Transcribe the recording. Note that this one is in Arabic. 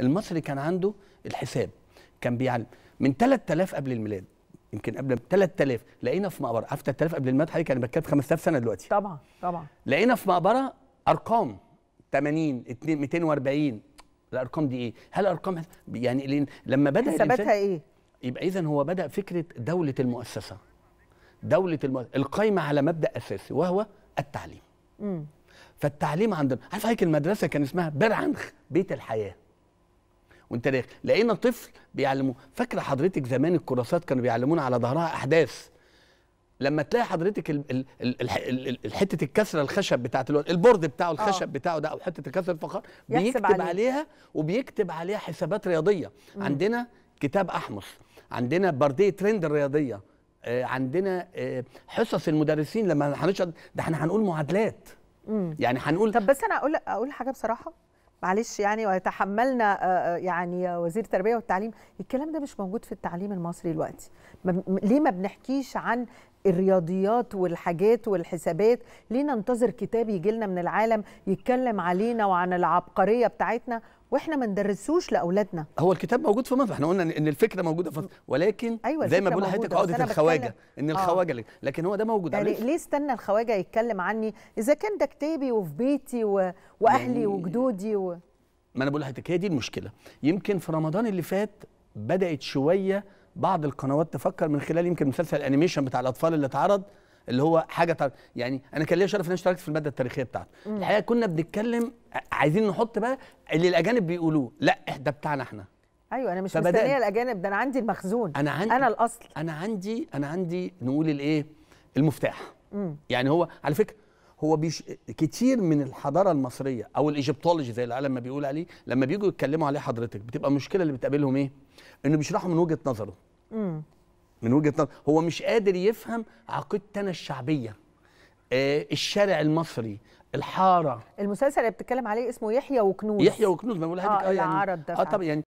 المصري كان عنده الحساب كان بيعلم من 3000 قبل الميلاد يمكن قبل 3000 لقينا في مقبره عارف 3000 قبل الميلاد حضرتك انا يعني بتكلم 5000 سنه دلوقتي طبعا طبعا لقينا في مقبره ارقام 80 2 240 الارقام دي ايه؟ هل ارقام يعني لما بدا حساباتها ايه؟ يبقى اذا هو بدا فكره دوله المؤسسه دوله المؤسسة القايمه على مبدا اساسي وهو التعليم. امم فالتعليم عندنا عارف حضرتك المدرسه كان اسمها برعنخ بيت الحياه. والتاريخ لقينا طفل بيعلمه فاكره حضرتك زمان الكراسات كانوا بيعلمونا على ظهرها احداث لما تلاقي حضرتك ال ال ال ال حته الكسره الخشب بتاعه البورد بتاعه آه. الخشب بتاعه ده او حته الكسر الفخار بيكتب عليه. عليها وبيكتب عليها حسابات رياضيه مم. عندنا كتاب احمص عندنا برديه ترند الرياضيه آه، عندنا آه، حصص المدرسين لما هنشرح ده احنا هنقول معادلات مم. يعني هنقول طب بس انا اقول اقول حاجه بصراحه معلش يعني ويتحملنا آه، آه، يعني وزير التربيه والتعليم الكلام ده مش موجود في التعليم المصري دلوقتي ليه ما بنحكيش عن الرياضيات والحاجات والحسابات ليه ننتظر كتاب يجي لنا من العالم يتكلم علينا وعن العبقريه بتاعتنا واحنا ما ندرسوش لاولادنا هو الكتاب موجود في مصر احنا قلنا ان الفكره موجوده في مصر ولكن أيوة زي ما بقول لحضرتك عقده الخواجه ان آه. الخواجه آه. لكن هو ده موجود يعني ليه استنى الخواجه يتكلم عني اذا كان ده كتابي وفي بيتي و... واهلي يعني... وجدودي و... ما انا بقول لحضرتك هي دي المشكله يمكن في رمضان اللي فات بدات شويه بعض القنوات تفكر من خلال يمكن مسلسل الانيميشن بتاع الاطفال اللي اتعرض اللي هو حاجه تار... يعني انا كان ليا شرف ان انا اشتركت في الماده التاريخيه بتاعته الحقيقه كنا بنتكلم عايزين نحط بقى اللي الاجانب بيقولوه لا ده بتاعنا احنا ايوه انا مش فبدأ... مستنيه الاجانب ده انا عندي المخزون انا عندي انا الاصل انا عندي انا عندي نقول الايه المفتاح مم. يعني هو على فكره هو بيش كتير من الحضاره المصريه او الايجيبتولوجي زي العالم ما بيقول عليه لما بيجوا يتكلموا عليه حضرتك بتبقى المشكله اللي بتقابلهم ايه؟ انه بيشرحوا من وجهه نظره. امم من وجهه نظر هو مش قادر يفهم عقيدتنا الشعبيه آه الشارع المصري الحاره المسلسل اللي بتتكلم عليه اسمه يحيى وكنوز يحيى وكنوز ما بقول لحضرتك اه, آه، يعني العرب اه طب يعني